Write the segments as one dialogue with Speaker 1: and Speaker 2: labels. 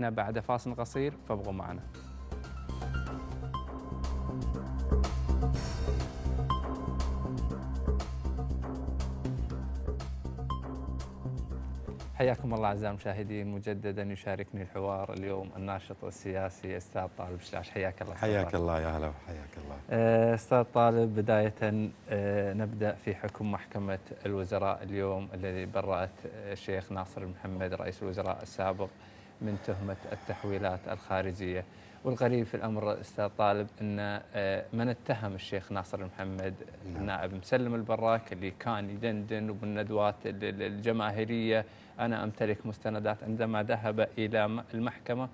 Speaker 1: حلقتنا بعد فاصل قصير فابقوا معنا حياكم الله اعزائي المشاهدين مجددا يشاركني الحوار اليوم الناشط السياسي استاذ طالب شلاش حياك الله حياك الله يا هلا وحياك الله أه، استاذ طالب بدايه أه، نبدا في حكم محكمه الوزراء اليوم الذي برأت أه، الشيخ ناصر محمد رئيس الوزراء السابق من تهمة التحويلات الخارجية والغريب في الأمر أستاذ طالب أن آه، من اتهم الشيخ ناصر محمد النائب نعم. مسلم البراك اللي كان يدندن وبالندوات الجماهيرية أنا أمتلك مستندات عندما ذهب إلى المحكمة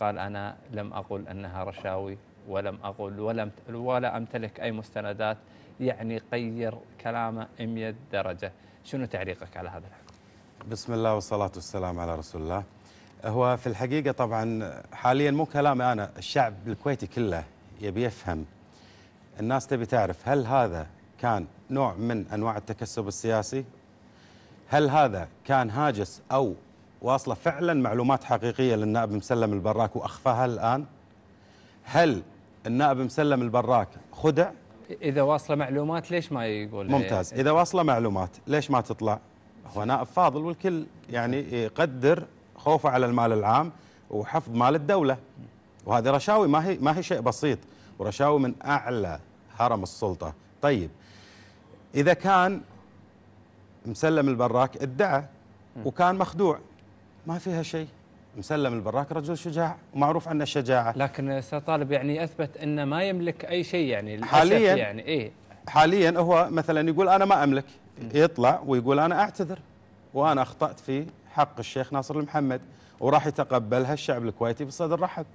Speaker 1: قال أنا لم أقل أنها رشاوي ولم أقل ولم ولا أمتلك أي مستندات يعني غير كلامه 100 درجة
Speaker 2: شنو تعليقك على هذا الحكم؟ بسم الله والصلاة والسلام على رسول الله هو في الحقيقة طبعا حاليا مو كلامي أنا الشعب الكويتي كله يبي يفهم الناس تبي تعرف هل هذا كان نوع من أنواع التكسب السياسي هل هذا كان هاجس أو واصلة فعلا معلومات حقيقية للنائب مسلم البراك وأخفاها الآن هل النائب مسلم البراك خدع
Speaker 1: إذا واصلة معلومات ليش ما يقول ممتاز إذا
Speaker 2: واصلة معلومات ليش ما تطلع هو نائب فاضل والكل يعني يقدر خوفه على المال العام وحفظ مال الدولة وهذه رشاوي ما هي ما هي شيء بسيط ورشاوي من أعلى هرم السلطة طيب إذا كان مسلم البراك ادعى وكان مخدوع ما فيها شيء مسلم البراك رجل شجاع ومعروف عنه الشجاعة لكن أستاذ طالب يعني أثبت أنه ما يملك أي شيء يعني حاليا يعني إيه حاليا هو مثلا يقول أنا ما أملك يطلع ويقول أنا أعتذر وأنا أخطأت في حق الشيخ ناصر المحمد وراح يتقبلها الشعب الكويتي بصدر رحب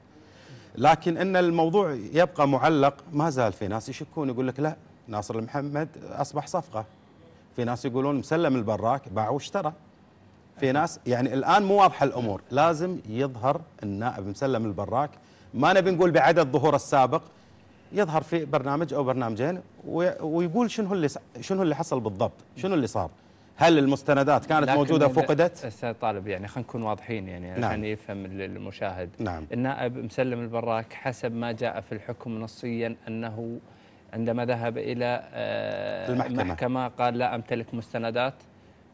Speaker 2: لكن ان الموضوع يبقى معلق ما زال في ناس يشكون يقول لك لا ناصر المحمد اصبح صفقه في ناس يقولون مسلم البراك باع واشترى في ناس يعني الان مو واضحه الامور لازم يظهر النائب مسلم البراك ما نبي نقول بعدد ظهوره السابق يظهر في برنامج او برنامجين ويقول شنو اللي شنو اللي حصل بالضبط شنو اللي صار هل المستندات كانت موجوده فقدت؟
Speaker 1: استاذ طالب يعني خلينا نكون واضحين يعني نعم. عشان نعم. يفهم المشاهد نعم. النائب مسلم البراك حسب ما جاء في الحكم نصيا انه عندما ذهب الى آه، المحكمه, المحكمة قال لا امتلك مستندات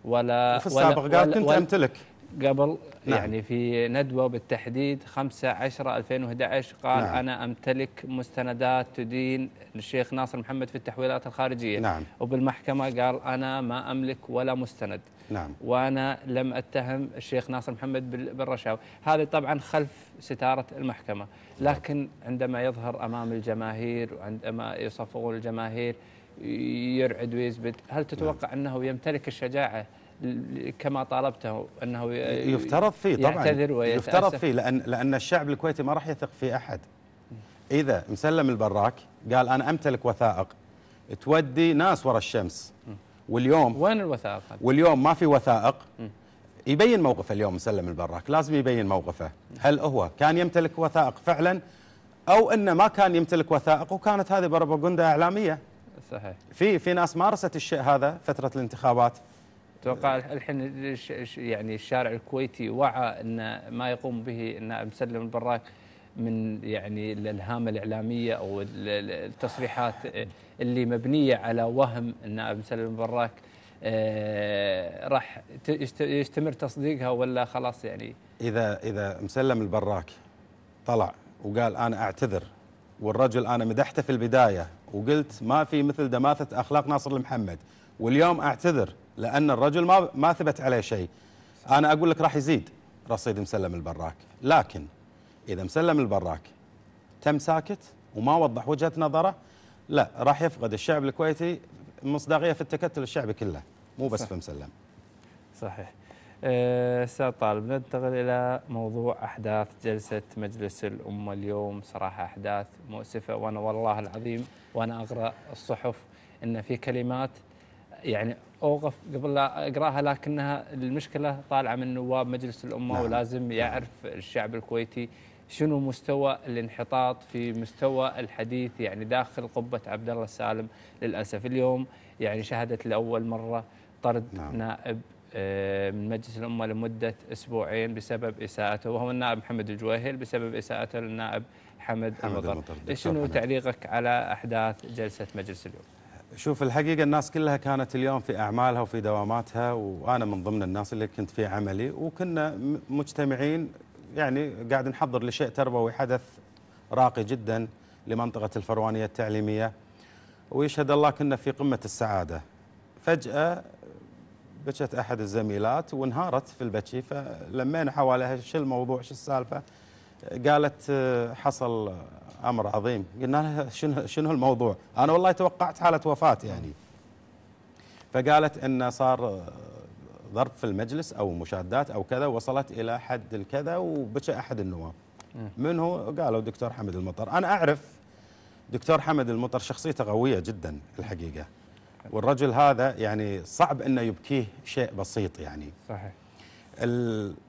Speaker 1: ولا وفي السابق ولا قال كنت ولا امتلك قبل نعم. يعني في ندوة بالتحديد 5 10 2011 قال نعم. أنا أمتلك مستندات تدين الشيخ ناصر محمد في التحويلات الخارجية نعم. وبالمحكمة قال أنا ما أملك ولا مستند نعم. وأنا لم أتهم الشيخ ناصر محمد بالرشاوى هذا طبعا خلف ستارة المحكمة نعم. لكن عندما يظهر أمام الجماهير وعندما يصفقون الجماهير يرعد ويزبد هل تتوقع نعم. أنه يمتلك الشجاعة كما طالبته انه يفترض فيه طبعا يعتذر يفترض فيه لان
Speaker 2: لان الشعب الكويتي ما راح يثق في احد اذا مسلم البراك قال انا امتلك وثائق تودي ناس ورا الشمس واليوم وين الوثائق واليوم ما في وثائق يبين موقفه اليوم مسلم البراك لازم يبين موقفه هل هو كان يمتلك وثائق فعلا او انه ما كان يمتلك وثائق وكانت هذه بروباغندا اعلاميه صحيح في في ناس مارست الشيء هذا فتره الانتخابات
Speaker 1: اتوقع الحين يعني الشارع الكويتي وعى ان ما يقوم به ان مسلم البراك من يعني الالهام الاعلاميه او التصريحات اللي مبنيه على وهم ان مسلم البراك آه، راح يستمر تصديقها ولا خلاص يعني
Speaker 2: اذا اذا مسلم البراك طلع وقال انا اعتذر والرجل انا مدحته في البدايه وقلت ما في مثل دماثه اخلاق ناصر المحمد واليوم اعتذر لأن الرجل ما ما ثبت عليه شيء أنا أقول لك راح يزيد رصيد مسلم البراك لكن إذا مسلم البراك تم ساكت وما وضح وجهة نظره لا راح يفقد الشعب الكويتي مصداقية في التكتل الشعبي كله مو بس صح. في مسلم صحيح
Speaker 1: آه، استاذ طالب ننتقل الى موضوع احداث جلسه مجلس الامه اليوم صراحه احداث مؤسفه وانا والله العظيم وانا اقرا الصحف ان في كلمات يعني اوقف قبل لا اقراها لكنها المشكله طالعه من نواب مجلس الامه نعم. ولازم نعم. يعرف الشعب الكويتي شنو مستوى الانحطاط في مستوى الحديث يعني داخل قبه عبد الله السالم للاسف اليوم يعني شهدت لاول مره طرد نعم. نائب آه، من مجلس الأمة لمدة أسبوعين بسبب إساءته وهو النائب محمد الجويهل بسبب إساءته للنائب حمد, حمد المطر شنو تعليقك على أحداث جلسة مجلس اليوم؟
Speaker 2: شوف الحقيقة الناس كلها كانت اليوم في أعمالها وفي دواماتها وأنا من ضمن الناس اللي كنت في عملي وكنا مجتمعين يعني قاعد نحضر لشيء تربوي حدث راقي جدا لمنطقة الفروانية التعليمية ويشهد الله كنا في قمة السعادة فجأة بكت أحد الزميلات وانهارت في البكي فلمينا حواليها شو الموضوع شو السالفة قالت آه، حصل امر عظيم قلنا لها شنو شنو الموضوع انا والله توقعت حاله وفاه يعني فقالت انه صار ضرب في المجلس او مشادات او كذا وصلت الى حد الكذا وبكى احد النواب من هو قالوا دكتور حمد المطر انا اعرف دكتور حمد المطر شخصيته قويه جدا الحقيقه والرجل هذا يعني صعب انه يبكيه شيء بسيط يعني صحيح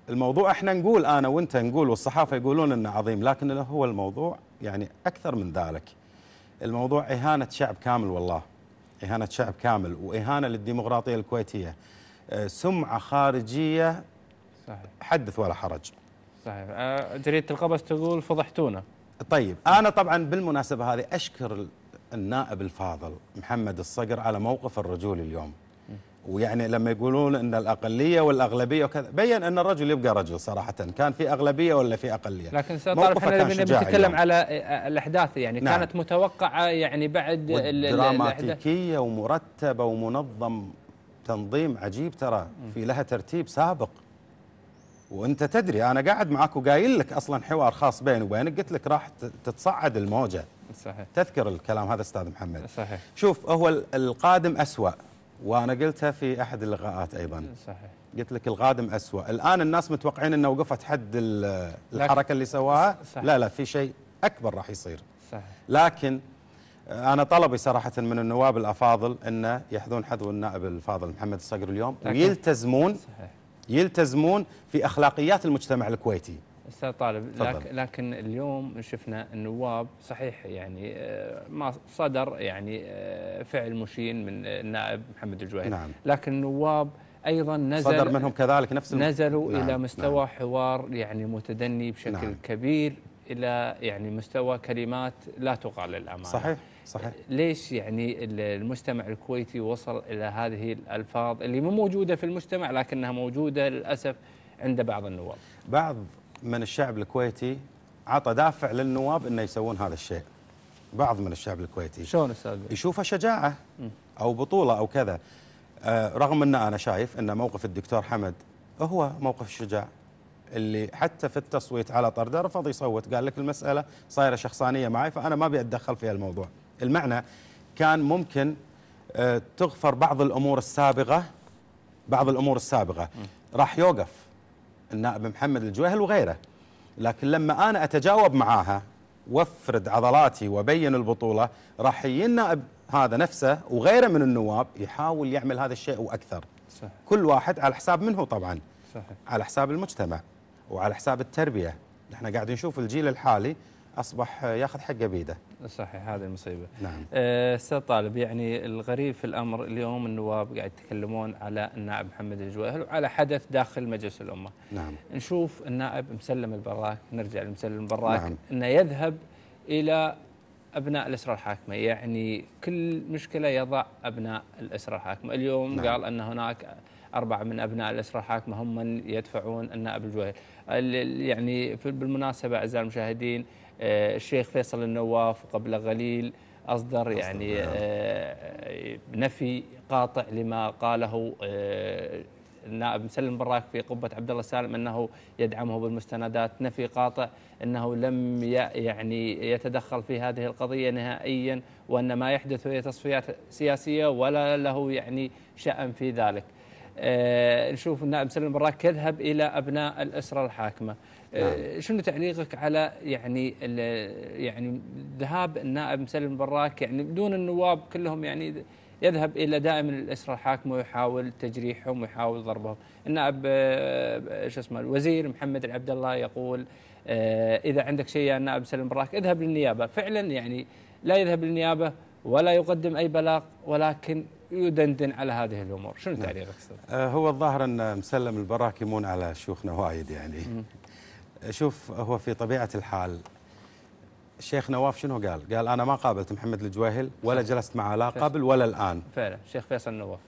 Speaker 2: الموضوع احنا نقول انا وانت نقول والصحافه يقولون انه عظيم لكن هو الموضوع يعني أكثر من ذلك الموضوع إهانة شعب كامل والله إهانة شعب كامل وإهانة للديمقراطية الكويتية آه، سمعة خارجية صحيح. حدث ولا حرج صحيح آه، جريدة القبس تقول فضحتونا طيب أنا طبعا بالمناسبة هذه أشكر النائب الفاضل محمد الصقر على موقف الرجول اليوم ويعني لما يقولون ان الاقليه والاغلبيه وكذا بين ان الرجل يبقى رجل صراحه كان في اغلبيه ولا في اقليه لكن استاذ طارق احنا بنتكلم على
Speaker 1: آه، آه، الاحداث يعني نعم. كانت متوقعه يعني بعد دراماتيكيه
Speaker 2: ومرتبه ومنظم تنظيم عجيب ترى في لها ترتيب سابق وانت تدري انا قاعد معك وقايل لك اصلا حوار خاص بيني وبينك قلت لك راح تتصعد الموجه صحيح تذكر الكلام هذا استاذ محمد صحيح شوف هو القادم اسوأ وانا قلتها في احد اللقاءات ايضا إيه، صحيح قلت لك القادم اسوء الان الناس متوقعين انه وقفت حد الحركه اللي سواها صحيح. لا لا في شيء اكبر راح يصير صحيح لكن انا طلبي صراحه من النواب الافاضل انه يحذون حذو النائب الفاضل محمد الصقر اليوم ويلتزمون صحيح. يلتزمون في اخلاقيات المجتمع الكويتي
Speaker 1: استاذ طالب لكن, لكن اليوم شفنا النواب صحيح يعني آه، ما صدر يعني آه، فعل مشين من النائب محمد الجويري نعم. لكن النواب ايضا نزل صدر منهم كذلك نفس نزلوا نعم الى مستوى نعم حوار يعني متدني بشكل نعم كبير الى يعني مستوى كلمات لا تقال للامانه صحيح صحيح ليش يعني المجتمع الكويتي وصل الى هذه الالفاظ اللي مو موجوده في المجتمع لكنها موجوده للاسف عند بعض النواب
Speaker 2: بعض من الشعب الكويتي عطى دافع للنواب انه يسوون هذا الشيء بعض من الشعب الكويتي شلون استاذ يشوفه شجاعه او بطوله او كذا آه، رغم ان انا شايف ان موقف الدكتور حمد هو موقف الشجاع اللي حتى في التصويت على طرده رفض يصوت قال لك المساله صايره شخصانيه معي فانا ما ابي اتدخل في الموضوع المعنى كان ممكن آه، تغفر بعض الامور السابقه بعض الامور السابقه راح يوقف النائب محمد الجويهل وغيره لكن لما أنا أتجاوب معاها وافرد عضلاتي وبين البطولة راح يجي النائب هذا نفسه وغيره من النواب يحاول يعمل هذا الشيء وأكثر صح. كل واحد على حساب منه طبعا صحيح. على حساب المجتمع وعلى حساب التربية نحن قاعد نشوف الجيل الحالي أصبح ياخذ حقه بيده صحيح هذه المصيبه
Speaker 1: نعم آه، استاذ طالب يعني الغريب في الامر اليوم النواب قاعد يتكلمون على النائب محمد الجويهل وعلى حدث داخل مجلس الامه نعم نشوف النائب مسلم البراك نرجع لمسلم البراك نعم. انه يذهب الى ابناء الاسره الحاكمه يعني كل مشكله يضع ابناء الاسره الحاكمه اليوم نعم. قال ان هناك أربعة من أبناء الأسرة الحاكمة هم من يدفعون النائب الجويهل يعني بالمناسبة أعزائي المشاهدين آه، الشيخ فيصل النواف قبل قليل أصدر يعني نعم. آه، نفي قاطع لما قاله آه، النائب مسلم براك في قبة عبد الله سالم أنه يدعمه بالمستندات نفي قاطع أنه لم يعني يتدخل في هذه القضية نهائيا وأن ما يحدث هي تصفيات سياسية ولا له يعني شأن في ذلك آه، نشوف النائب سلم براك يذهب إلى أبناء الأسرة الحاكمة آه، نعم. شنو تعليقك على يعني يعني ذهاب النائب مسلم براك يعني بدون النواب كلهم يعني يذهب الى دائما الاسره الحاكمه ويحاول تجريحهم ويحاول ضربهم، النائب شو اسمه الوزير محمد العبد الله يقول آه، اذا عندك شيء يا نائب سلم براك اذهب للنيابه، فعلا يعني لا يذهب للنيابه ولا يقدم أي بلاغ ولكن يدندن على هذه الأمور شنو نعم. تعليقك
Speaker 2: نعم. هو الظاهر أن مسلم البراكمون على شيوخنا وايد يعني شوف هو في طبيعة الحال الشيخ نواف شنو قال؟ قال أنا ما قابلت محمد الجواهل ولا جلست معه لا قبل ولا الآن
Speaker 1: فعلا الشيخ فيصل نواف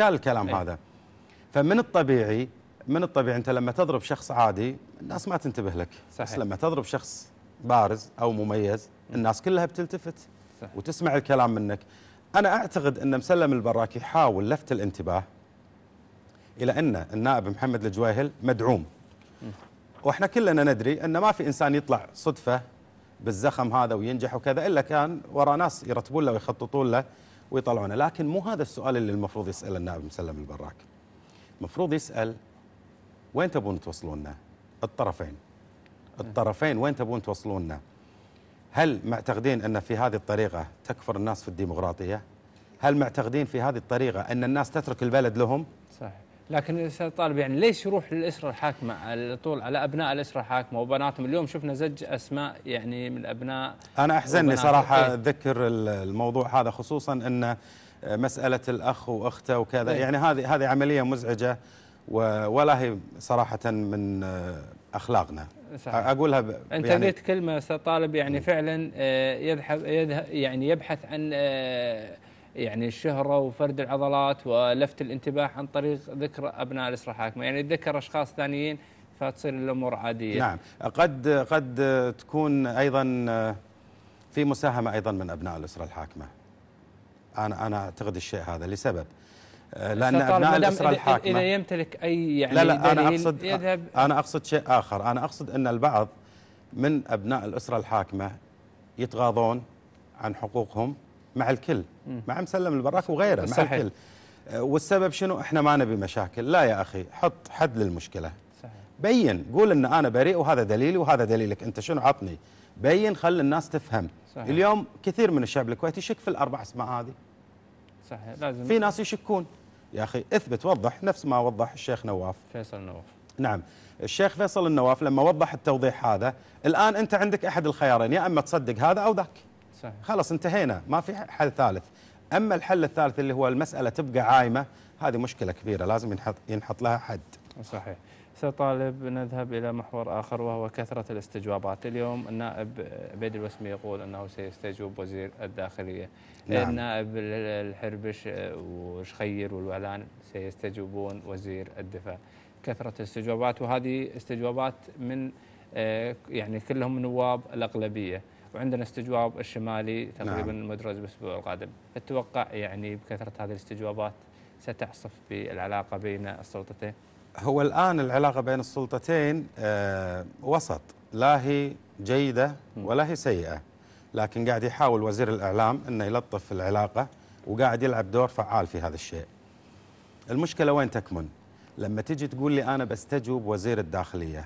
Speaker 2: قال الكلام أيه. هذا فمن الطبيعي من الطبيعي أنت لما تضرب شخص عادي الناس ما تنتبه لك صحيح. بس لما تضرب شخص بارز أو مميز الناس كلها بتلتفت صح. وتسمع الكلام منك أنا أعتقد أن مسلم البراكي حاول لفت الانتباه إلى أن النائب محمد الجواهل مدعوم وإحنا كلنا ندري أن ما في إنسان يطلع صدفة بالزخم هذا وينجح وكذا إلا كان وراء ناس يرتبون له ويخططون له ويطلعونه لكن مو هذا السؤال اللي المفروض يسأل النائب مسلم البراكي المفروض يسأل وين تبون توصلوننا الطرفين الطرفين وين تبون توصلوننا هل معتقدين أن في هذه الطريقة تكفر الناس في الديمقراطية؟ هل معتقدين في هذه الطريقة أن الناس تترك البلد لهم؟ صحيح
Speaker 1: لكن الاستاذ طالب يعني ليش يروح للاسره الحاكمه على طول على ابناء الاسره الحاكمه وبناتهم اليوم شفنا زج اسماء يعني من ابناء انا احزنني صراحه إيه.
Speaker 2: ذكر الموضوع هذا خصوصا ان مساله الاخ واخته وكذا إيه. يعني هذه هذه عمليه مزعجه ولا هي صراحه من اخلاقنا صحيح. اقولها ب... انت يعني
Speaker 1: كلمه استاذ طالب يعني فعلا آه، يذهب يعني يبحث عن آه، يعني الشهرة وفرد العضلات ولفت الانتباه عن طريق ذكر أبناء الأسرة حاكمة يعني ذكر أشخاص ثانيين فتصير الأمور عادية نعم
Speaker 2: قد قد تكون أيضا آه، في مساهمة أيضا من أبناء الأسرة الحاكمة أنا أنا أعتقد الشيء هذا لسبب آه، لان ابناء الاسره الحاكمه اذا
Speaker 1: يمتلك اي يعني لا لا انا اقصد يذهب
Speaker 2: انا اقصد شيء اخر انا اقصد ان البعض من ابناء الاسره الحاكمه يتغاضون عن حقوقهم مع الكل مع مسلم البراك وغيره صحيح. مع الكل آه، والسبب شنو احنا ما نبي مشاكل لا يا اخي حط حد للمشكله صحيح. بين قول ان انا بريء وهذا دليلي وهذا دليلك انت شنو عطني بين خل الناس تفهم صحيح. اليوم كثير من الشعب الكويتي يشك في الاربع اسماء هذه صحيح لازم في ناس يشكون يا أخي اثبت وضح نفس ما وضح الشيخ نواف فيصل نواف نعم الشيخ فيصل النواف لما وضح التوضيح هذا الآن أنت عندك أحد الخيارين يا أما تصدق هذا أو ذاك صحيح. خلاص انتهينا ما في حل ثالث أما الحل الثالث اللي هو المسألة تبقى عايمة هذه مشكلة كبيرة لازم ينحط, ينحط لها حد صحيح
Speaker 1: طالب نذهب إلى محور آخر وهو كثرة الاستجوابات اليوم النائب بيد الوسمي يقول أنه سيستجوب وزير الداخلية نعم. النائب الحربش آه، وشخير والولان سيستجوبون وزير الدفاع كثرة الاستجوابات وهذه استجوابات من آه، يعني كلهم نواب الأغلبية وعندنا استجواب الشمالي تقريبا نعم. مدرج بالاسبوع القادم اتوقع يعني بكثره هذه الاستجوابات ستعصف بالعلاقه بين السلطتين
Speaker 2: هو الان العلاقه بين السلطتين آه وسط لا هي جيده ولا هي سيئه لكن قاعد يحاول وزير الإعلام أنه يلطف العلاقة وقاعد يلعب دور فعال في هذا الشيء المشكلة وين تكمن؟ لما تجي تقول لي أنا بستجوب وزير الداخلية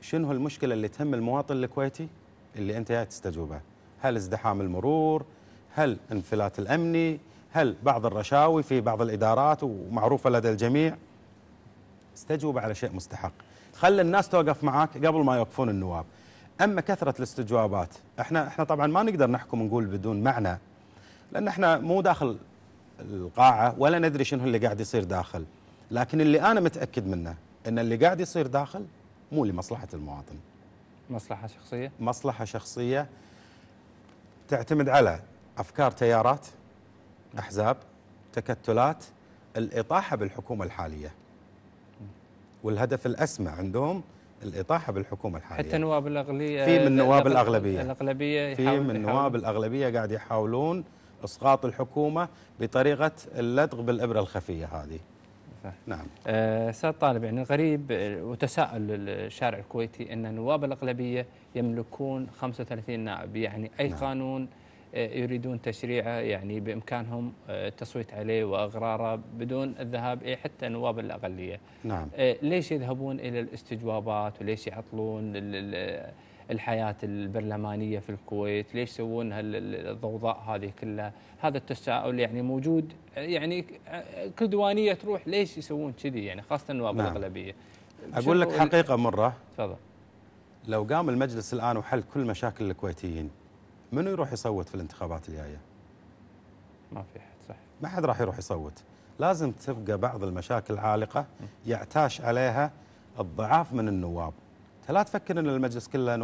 Speaker 2: شنو المشكلة اللي تهم المواطن الكويتي اللي أنت جاي تستجوبه هل ازدحام المرور هل انفلات الأمني هل بعض الرشاوي في بعض الإدارات ومعروفة لدى الجميع استجوب على شيء مستحق خلي الناس توقف معك قبل ما يوقفون النواب اما كثره الاستجوابات احنا احنا طبعا ما نقدر نحكم ونقول بدون معنى لان احنا مو داخل القاعه ولا ندري شنو اللي قاعد يصير داخل لكن اللي انا متاكد منه ان اللي قاعد يصير داخل مو لمصلحه المواطن مصلحه شخصيه مصلحه شخصيه تعتمد على افكار تيارات احزاب تكتلات الاطاحه بالحكومه الحاليه والهدف الاسمى عندهم الاطاحه بالحكومه الحاليه حتى
Speaker 1: نواب الاغلبيه في من نواب الاغلبيه الاغلبيه في من نواب
Speaker 2: الاغلبيه قاعد يحاولون اسقاط الحكومه بطريقه اللدغ بالابره الخفيه هذه صح. نعم
Speaker 1: آه، استاذ طالب يعني غريب آه، وتساءل الشارع الكويتي ان نواب الاغلبيه يملكون 35 نائب يعني اي نعم. قانون يريدون تشريعه يعني بامكانهم التصويت آه، عليه واغراره بدون الذهاب إيه حتى نواب الاقليه. نعم. آه، ليش يذهبون الى الاستجوابات وليش يعطلون الحياه البرلمانيه في الكويت؟ ليش يسوون الضوضاء هذه كلها؟ هذا التساؤل يعني موجود آه، يعني كل ديوانيه تروح ليش يسوون كذي يعني خاصه نواب نعم. الاغلبيه. اقول لك حقيقه
Speaker 2: مره تفضل لو قام المجلس الان وحل كل مشاكل الكويتيين منو يروح يصوت في الانتخابات الجايه؟ ما في احد صح ما حد راح يروح يصوت لازم تبقى بعض المشاكل العالقه يعتاش عليها الضعاف من النواب لا تفكر ان المجلس كله